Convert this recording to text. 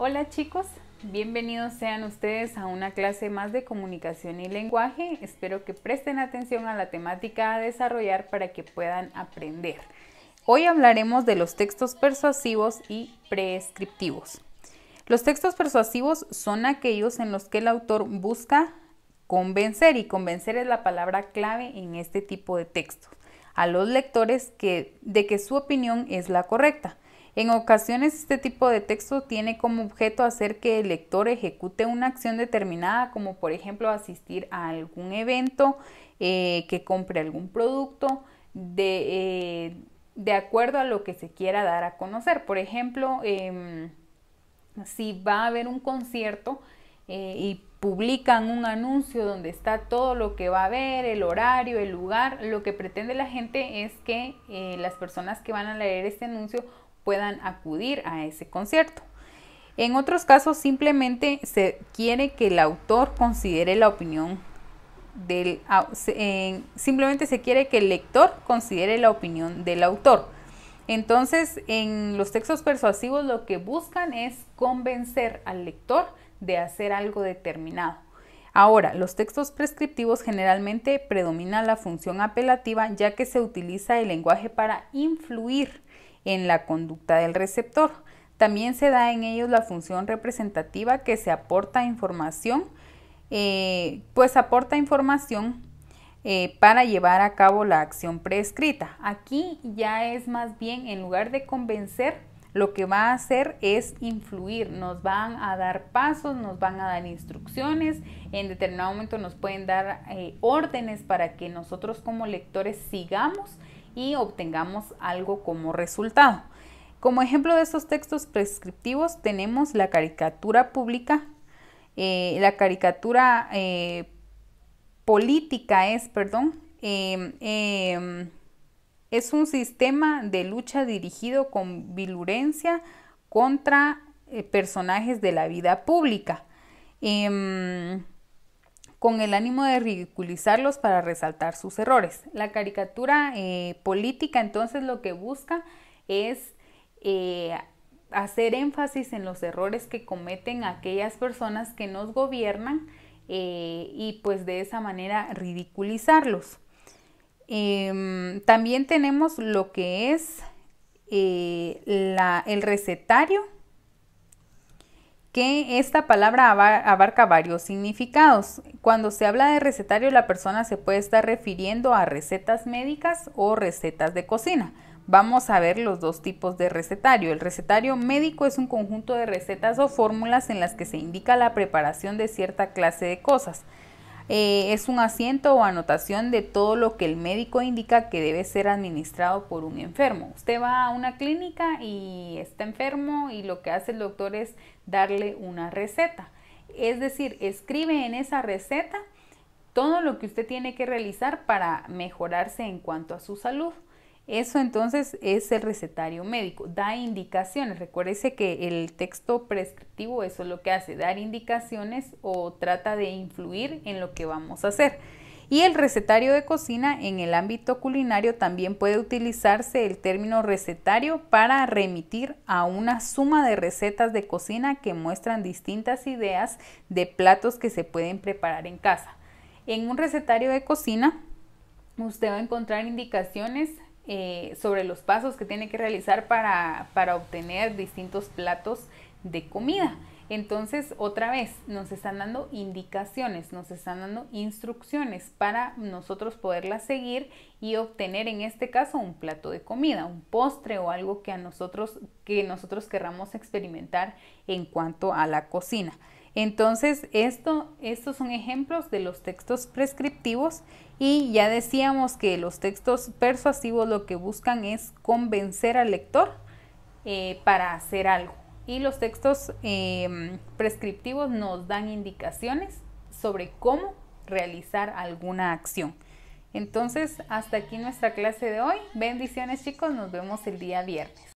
Hola chicos, bienvenidos sean ustedes a una clase más de comunicación y lenguaje. Espero que presten atención a la temática a desarrollar para que puedan aprender. Hoy hablaremos de los textos persuasivos y prescriptivos. Los textos persuasivos son aquellos en los que el autor busca convencer y convencer es la palabra clave en este tipo de texto, a los lectores de que su opinión es la correcta. En ocasiones este tipo de texto tiene como objeto hacer que el lector ejecute una acción determinada, como por ejemplo asistir a algún evento, eh, que compre algún producto, de, eh, de, acuerdo a lo que se quiera dar a conocer. Por ejemplo, em, si va a haber un concierto eh, y publican un anuncio donde está todo lo que va a haber, el horario, el lugar. Lo que pretende la gente es que las personas que van a leer este anuncio puedan acudir a ese concierto. En otros casos simplemente se quiere que el autor considere la opinión del simplemente se quiere que el lector considere la opinión del autor. Entonces, en los textos persuasivos lo que buscan es convencer al lector de hacer algo determinado. Ahora, los textos prescriptivos generalmente predomina la función apelativa ya que se utiliza el lenguaje para influir en la conducta del receptor. También se da en ellos la función representativa que se aporta información, eh, pues aporta información eh, para llevar a cabo la acción prescrita. Aquí ya es más bien, en lugar de convencer, lo que va a hacer es influir, nos van a dar pasos, nos van a dar instrucciones, en determinado momento nos pueden dar eh, órdenes para que nosotros como lectores sigamos y obtengamos algo como resultado. Como ejemplo de estos textos prescriptivos tenemos la caricatura pública, eh, la caricatura eh, política es, perdón, em, em, es un sistema de lucha dirigido con vilurencia contra eh, personajes de la vida pública. Em, con el ánimo de ridiculizarlos para resaltar sus errores. La caricatura eh, política entonces lo que busca es eh, hacer énfasis en los errores que cometen aquellas personas que nos gobiernan eh, y pues de esa manera ridiculizarlos. Em, también tenemos lo que es el recetario esta palabra abarca varios significados. Cuando se habla de recetario, la persona se puede estar refiriendo a recetas médicas o recetas de cocina. Vamos a ver los dos tipos de recetario. El recetario médico es un conjunto de recetas o fórmulas en las que se indica la preparación de cierta clase de cosas. Eh, es un asiento o anotación de todo lo que el médico indica que debe ser administrado por un enfermo. Usted va a una clínica y está enfermo y lo que hace el doctor es darle una receta. Es decir, escribe en esa receta todo lo que usted tiene que realizar para mejorarse en cuanto a su salud. Eso entonces es el recetario médico, da indicaciones. Recuérdese que el texto prescriptivo eso es lo que hace, dar indicaciones o trata de influir en lo que vamos a hacer. Y el recetario de cocina en el ámbito culinario también puede utilizarse el término recetario para remitir a una suma de recetas de cocina que muestran distintas ideas de platos que se pueden preparar en casa. En un recetario de cocina usted va a encontrar indicaciones eh, sobre los pasos que tiene que realizar para, para obtener distintos platos de comida. Entonces, otra vez, nos están dando indicaciones, nos están dando instrucciones para nosotros poderlas seguir y obtener en este caso un plato de comida, un postre o algo que a nosotros que nosotros querramos experimentar en cuanto a la cocina. Entonces, estos son ejemplos de los textos prescriptivos y ya decíamos que los textos persuasivos lo que buscan es convencer al lector eh, para hacer algo. Y los textos em, prescriptivos nos dan indicaciones sobre cómo realizar alguna acción. Entonces, hasta aquí nuestra clase de hoy. Bendiciones chicos, nos vemos el día viernes.